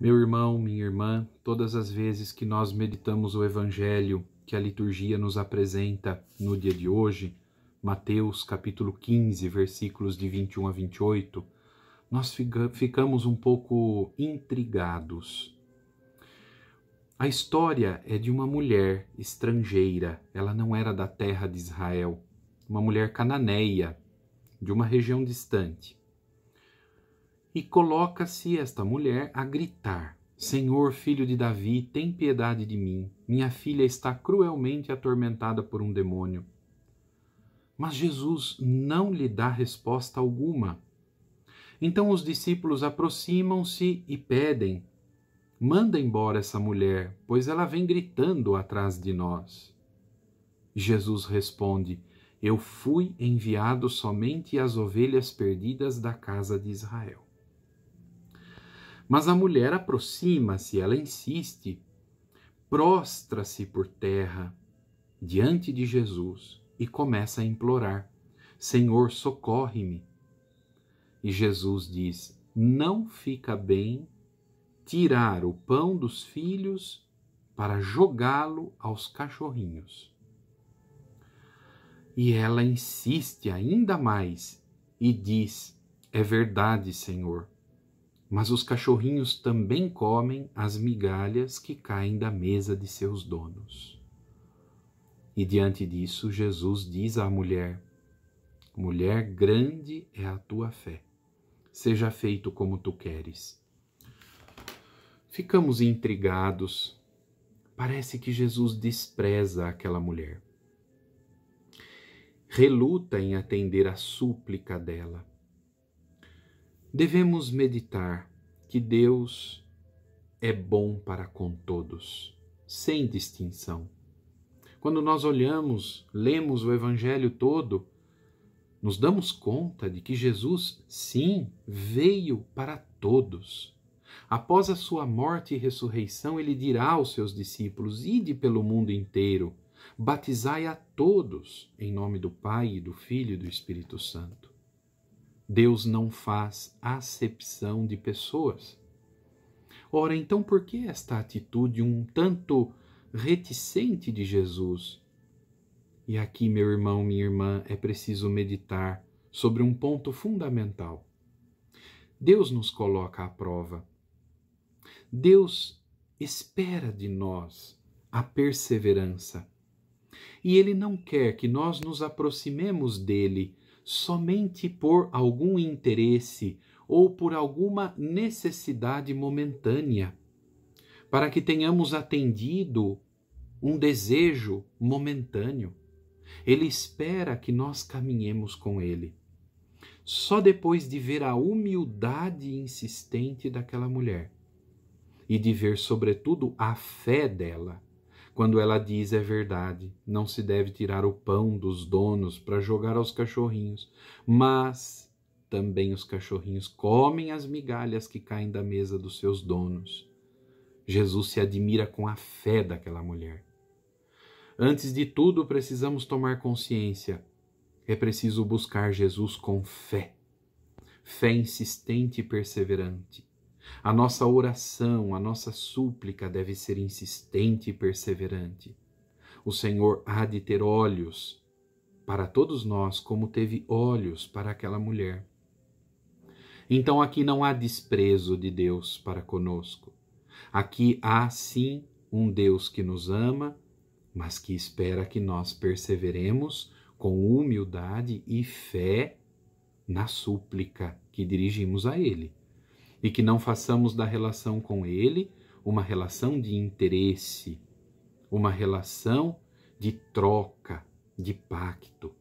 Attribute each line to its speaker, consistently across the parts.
Speaker 1: Meu irmão, minha irmã, todas as vezes que nós meditamos o Evangelho que a liturgia nos apresenta no dia de hoje, Mateus capítulo 15, versículos de 21 a 28, nós ficamos um pouco intrigados. A história é de uma mulher estrangeira, ela não era da terra de Israel, uma mulher cananeia, de uma região distante e coloca-se esta mulher a gritar: Senhor, filho de Davi, tem piedade de mim. Minha filha está cruelmente atormentada por um demônio. Mas Jesus não lhe dá resposta alguma. Então os discípulos aproximam-se e pedem: Manda embora essa mulher, pois ela vem gritando atrás de nós. Jesus responde: Eu fui enviado somente às ovelhas perdidas da casa de Israel. Mas a mulher aproxima-se, ela insiste, prostra-se por terra diante de Jesus e começa a implorar: Senhor, socorre-me. E Jesus diz: Não fica bem tirar o pão dos filhos para jogá-lo aos cachorrinhos. E ela insiste ainda mais e diz: É verdade, Senhor, mas os cachorrinhos também comem as migalhas que caem da mesa de seus donos. E diante disso, Jesus diz à mulher: Mulher, grande é a tua fé, seja feito como tu queres. Ficamos intrigados. Parece que Jesus despreza aquela mulher reluta em atender à súplica dela devemos meditar que Deus é bom para com todos, sem distinção. Quando nós olhamos, lemos o Evangelho todo, nos damos conta de que Jesus, sim, veio para todos. Após a sua morte e ressurreição, ele dirá aos seus discípulos: Ide pelo mundo inteiro, batizai a todos em nome do Pai, e do Filho e do Espírito Santo. Deus não faz acepção de pessoas. Ora, então por que esta atitude um tanto reticente de Jesus? E aqui, meu irmão, minha irmã, é preciso meditar sobre um ponto fundamental. Deus nos coloca à prova. Deus espera de nós a perseverança. E Ele não quer que nós nos aproximemos dele somente por algum interesse ou por alguma necessidade momentânea, para que tenhamos atendido um desejo momentâneo. Ele espera que nós caminhemos com ele. Só depois de ver a humildade insistente daquela mulher e de ver, sobretudo, a fé dela quando ela diz é verdade, não se deve tirar o pão dos donos para jogar aos cachorrinhos, mas também os cachorrinhos comem as migalhas que caem da mesa dos seus donos. Jesus se admira com a fé daquela mulher. Antes de tudo, precisamos tomar consciência. É preciso buscar Jesus com fé. Fé insistente e perseverante. A nossa oração, a nossa súplica deve ser insistente e perseverante. O Senhor há de ter olhos para todos nós, como teve olhos para aquela mulher. Então aqui não há desprezo de Deus para conosco. Aqui há sim um Deus que nos ama, mas que espera que nós perseveremos com humildade e fé na súplica que dirigimos a Ele e que não façamos da relação com Ele uma relação de interesse, uma relação de troca, de pacto,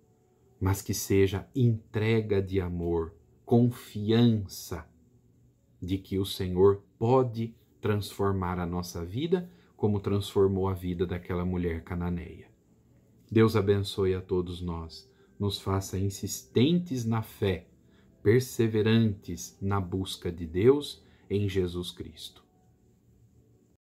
Speaker 1: mas que seja entrega de amor, confiança de que o Senhor pode transformar a nossa vida como transformou a vida daquela mulher cananeia. Deus abençoe a todos nós, nos faça insistentes na fé perseverantes na busca de Deus em Jesus Cristo.